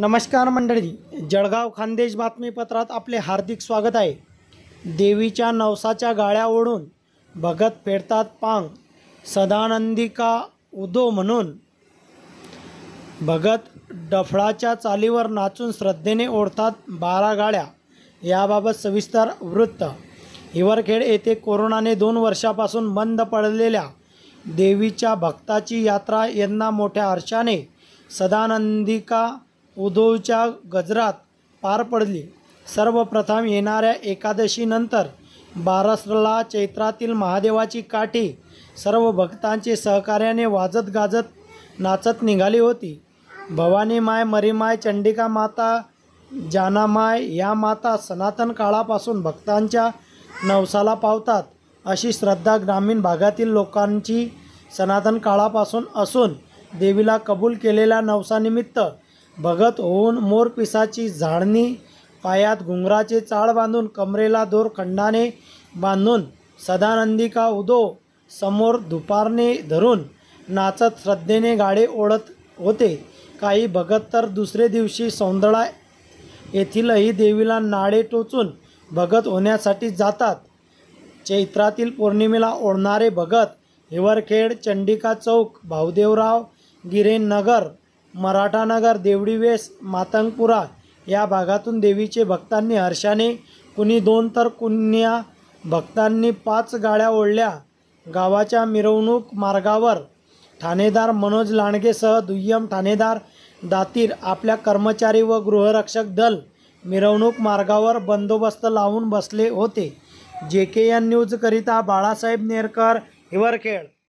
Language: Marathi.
नमस्कार मंडळी जळगाव खानदेश बातमीपत्रात आपले हार्दिक स्वागत आहे देवीच्या नवसाच्या गाळ्या ओढून भगत फेडतात पांग सदानंदिका उदो म्हणून भगत डफळाच्या चालीवर नाचून श्रद्धेने ओढतात बारा गाळ्या याबाबत सविस्तर वृत्त हिवरखेड येथे कोरोनाने दोन वर्षापासून बंद पडलेल्या देवीच्या भक्ताची यात्रा यंदा मोठ्या हर्षाने सदानंदिका उद्धवच्या गजरात पार पडली सर्वप्रथम येणाऱ्या एकादशीनंतर बारसला चैत्रातील महादेवाची काठी सर्व भक्तांचे सहकार्याने वाजत गाजत नाचत निघाली होती भवानी माय मरीमाय चंडिका माता जानामाय या माता सनातन काळापासून भक्तांच्या नवसाला पावतात अशी श्रद्धा ग्रामीण भागातील लोकांची सनातन काळापासून असून देवीला कबूल केलेल्या नवसानिमित्त भगत होऊन मोरपिसाची झाडणी पायात घुंगराचे चाळ बांधून कमरेला दोर खंडाने बांधून सदानंदिका उदो समोर दुपारने धरून नाचत श्रद्धेने गाडे ओढत होते काही भगत तर दुसरे दिवशी सौंदळा येथीलही देवीला नाडे टोचून भगत होण्यासाठी जातात चैत्रातील पौर्णिमेला ओढणारे भगत हिवरखेड चंडिका चौक भाऊदेवराव गिरेनगर मराठानगर देवडीवेस मातंगपुरा या भागातून देवीचे भक्तांनी हर्षाने कुणी दोन तर कुण्या भक्तांनी पाच गाड्या ओढल्या गावाच्या मिरवणूक मार्गावर ठाणेदार मनोज लांडगेसह दुय्यम ठाणेदार दातीर आपल्या कर्मचारी व गृहरक्षक दल मिरवणूक मार्गावर बंदोबस्त लावून बसले होते जे के एन न्यूजकरिता बाळासाहेब नेरकर हिवरखेड